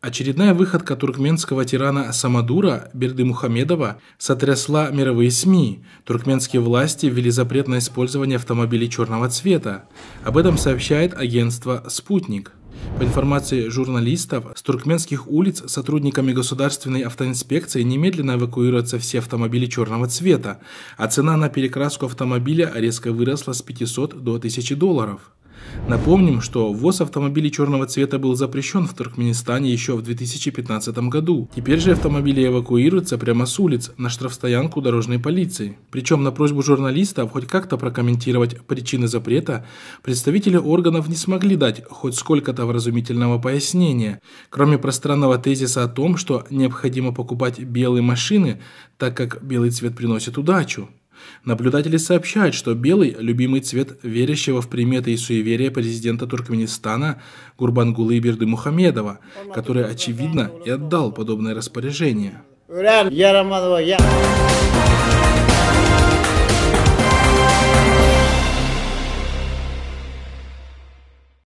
Очередная выходка туркменского тирана Самадура Берды Мухамедова сотрясла мировые СМИ. Туркменские власти ввели запрет на использование автомобилей черного цвета. Об этом сообщает агентство «Спутник». По информации журналистов, с туркменских улиц сотрудниками государственной автоинспекции немедленно эвакуируются все автомобили черного цвета, а цена на перекраску автомобиля резко выросла с 500 до 1000 долларов. Напомним, что ввоз автомобилей черного цвета был запрещен в Туркменистане еще в 2015 году. Теперь же автомобили эвакуируются прямо с улиц на штрафстоянку дорожной полиции. Причем на просьбу журналистов хоть как-то прокомментировать причины запрета представители органов не смогли дать хоть сколько-то вразумительного пояснения, кроме пространного тезиса о том, что необходимо покупать белые машины, так как белый цвет приносит удачу. Наблюдатели сообщают, что белый – любимый цвет верящего в приметы и суеверия президента Туркменистана Гурбангулы Берды Мухамедова, который, очевидно, и отдал подобное распоряжение.